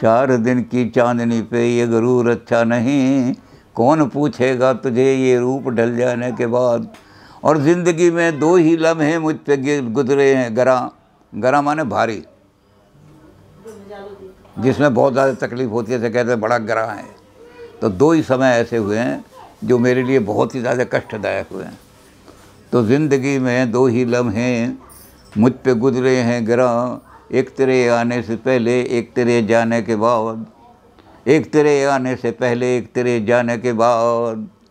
चार दिन की चांदनी पे ये गरूर अच्छा नहीं कौन पूछेगा तुझे ये रूप ढल जाने के बाद और ज़िंदगी में दो ही लम्हे मुझ पे गुजरे हैं गरा गरा माने भारी जिसमें बहुत ज़्यादा तकलीफ़ होती है जैसे कहते हैं बड़ा गरा है तो दो ही समय ऐसे हुए हैं जो मेरे लिए बहुत ही ज़्यादा कष्टदायक हुए हैं तो ज़िंदगी में दो ही लम्हे मुझ पे गुजरे हैं गरा एक तेरे आने से पहले एक तेरे जाने के बाद एक तेरे आने से पहले एक तेरे जाने के बाद